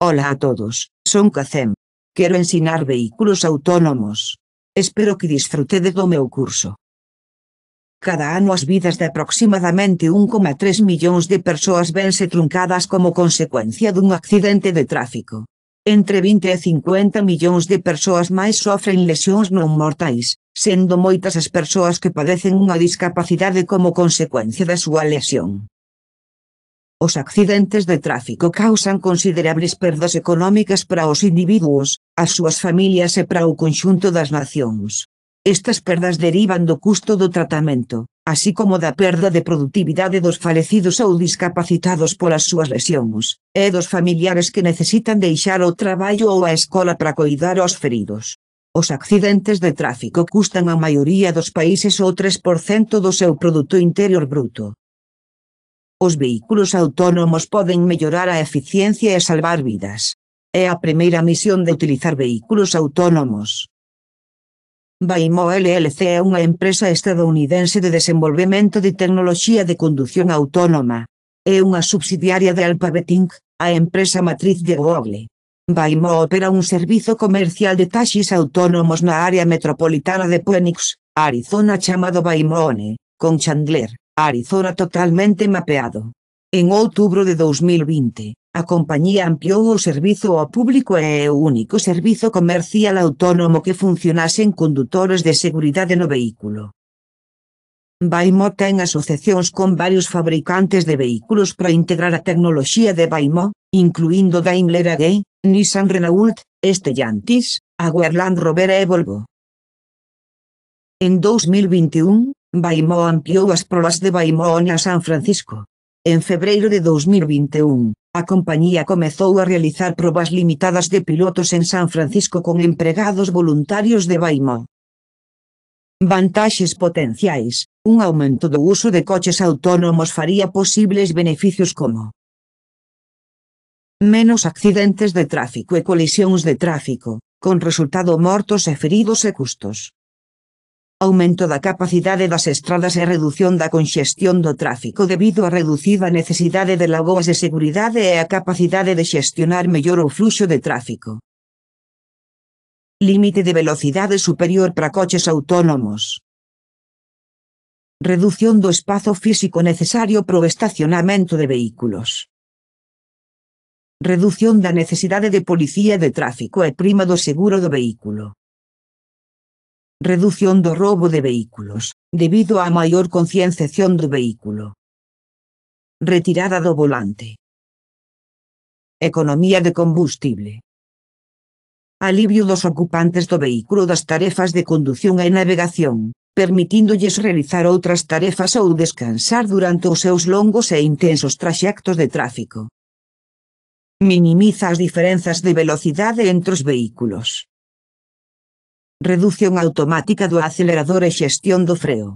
Hola a todos, son Kacem. Quiero ensinar vehículos autónomos. Espero que disfrute de todo mi curso. Cada año las vidas de aproximadamente 1,3 millones de personas vense truncadas como consecuencia de un accidente de tráfico. Entre 20 y 50 millones de personas más sufren lesiones no mortais, siendo muchas las personas que padecen una discapacidad como consecuencia de su lesión. Os accidentes de tráfico causan considerables perdas económicas para os individuos, as súas familias e para o conxunto das nacións. Estas perdas derivan do custo do tratamento, así como da perda de productividade dos falecidos ou discapacitados polas súas lesións, e dos familiares que necesitan deixar o traballo ou a escola para coidar aos feridos. Os accidentes de tráfico custan a maioría dos países o 3% do seu produto interior bruto. Os vehículos autónomos poden mellorar a eficiencia e salvar vidas. É a primeira misión de utilizar vehículos autónomos. Waymo LLC é unha empresa estadounidense de desenvolvemento de tecnoloxía de condución autónoma. É unha subsidiaria de Alphabet Inc., a empresa matriz de Google. Waymo opera un servizo comercial de taxis autónomos na área metropolitana de Phoenix, Arizona chamado Waymone, con Chandler, Arizona totalmente mapeado. En octubre de 2020, a compañía amplió o servicio a público e único servicio comercial autónomo que funcionase en conductores de en no vehículo. está en asociacións con varios fabricantes de vehículos para integrar la tecnología de Baimo, incluyendo Daimler AG, Nissan Renault, Stellantis, Auerland Rover e Volvo. En 2021, Baimó amplió las pruebas de Baimón a San Francisco. En febrero de 2021, la compañía comenzó a realizar pruebas limitadas de pilotos en San Francisco con empleados voluntarios de Baimón. Vantajes potenciales Un aumento de uso de coches autónomos faría posibles beneficios como Menos accidentes de tráfico y e colisiones de tráfico, con resultado mortos e feridos e custos aumento capacidad de las estradas e reducción la congestión do tráfico debido a reducida necesidad de lagoas de seguridad e a capacidad de gestionar mellor o fluxo de tráfico. Límite de velocidad superior para coches autónomos. Reducción do espacio físico necesario para estacionamiento de vehículos. Reducción da necesidad de policía e de tráfico e prima de seguro do vehículo. redución do roubo de vehículos, debido á maior concienciación do vehículo. Retirada do volante. Economía de combustible. Alivio dos ocupantes do vehículo das tarefas de condución e navegación, permitíndolles realizar outras tarefas ou descansar durante os seus longos e intensos traxectos de tráfico. Minimiza as diferenzas de velocidade entre os vehículos redución automática do acelerador e xestión do freo.